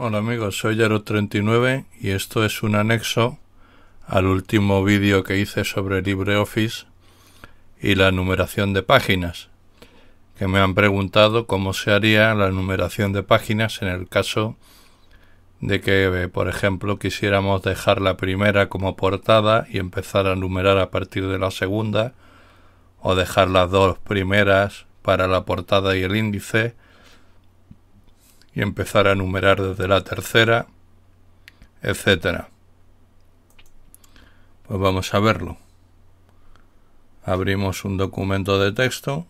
Hola amigos, soy Yaro39 y esto es un anexo al último vídeo que hice sobre LibreOffice y la numeración de páginas, que me han preguntado cómo se haría la numeración de páginas en el caso de que, eh, por ejemplo, quisiéramos dejar la primera como portada y empezar a numerar a partir de la segunda, o dejar las dos primeras para la portada y el índice, y empezar a numerar desde la tercera, etcétera. Pues vamos a verlo. Abrimos un documento de texto.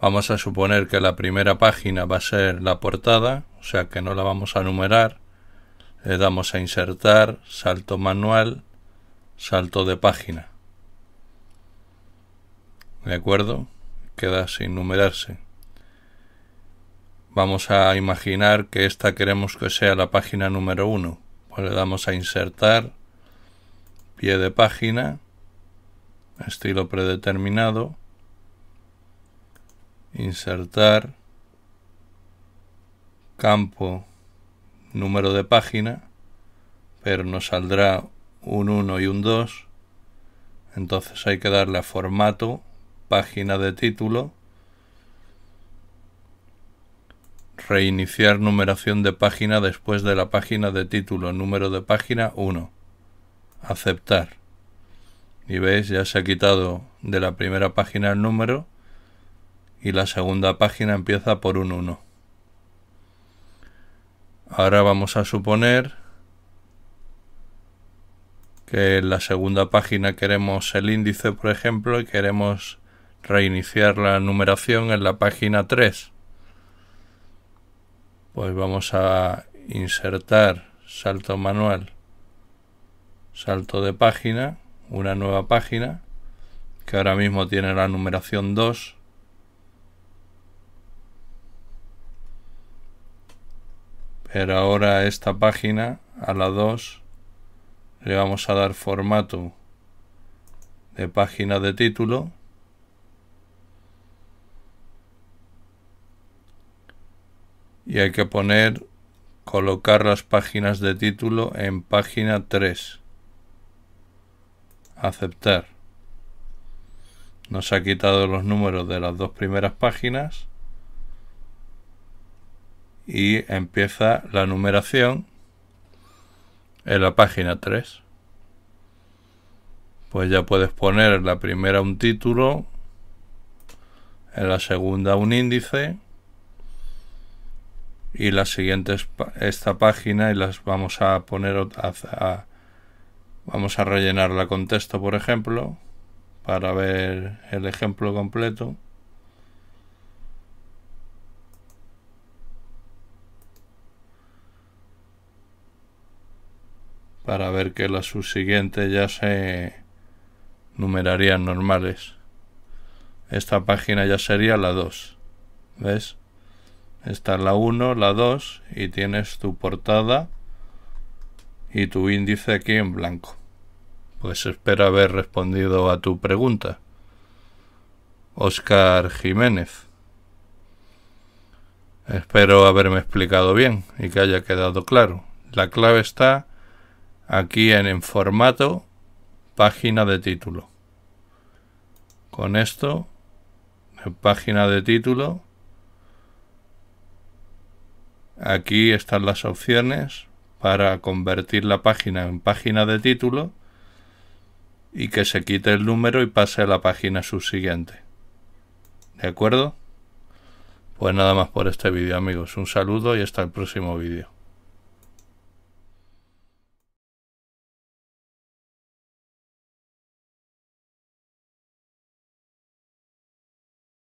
Vamos a suponer que la primera página va a ser la portada, o sea que no la vamos a numerar. Le damos a insertar, salto manual, salto de página. ¿De acuerdo? Queda sin numerarse. Vamos a imaginar que esta queremos que sea la página número 1. Pues le damos a insertar, pie de página, estilo predeterminado, insertar, campo, número de página, pero nos saldrá un 1 y un 2. Entonces hay que darle a formato, página de título, Reiniciar numeración de página después de la página de título, número de página 1. Aceptar. Y veis, ya se ha quitado de la primera página el número y la segunda página empieza por un 1. Ahora vamos a suponer que en la segunda página queremos el índice, por ejemplo, y queremos reiniciar la numeración en la página 3 pues vamos a insertar salto manual, salto de página, una nueva página que ahora mismo tiene la numeración 2. Pero ahora esta página, a la 2, le vamos a dar formato de página de título y hay que poner colocar las páginas de título en página 3 aceptar nos ha quitado los números de las dos primeras páginas y empieza la numeración en la página 3 pues ya puedes poner en la primera un título en la segunda un índice y las siguientes esta página y las vamos a poner a, vamos a rellenarla con texto por ejemplo para ver el ejemplo completo para ver que la subsiguiente ya se numerarían normales esta página ya sería la 2 ¿ves? Está la 1, la 2 y tienes tu portada y tu índice aquí en blanco. Pues espero haber respondido a tu pregunta. Oscar Jiménez. Espero haberme explicado bien y que haya quedado claro. La clave está aquí en, en formato página de título. Con esto, página de título, Aquí están las opciones para convertir la página en página de título y que se quite el número y pase a la página subsiguiente. ¿De acuerdo? Pues nada más por este vídeo amigos. Un saludo y hasta el próximo vídeo.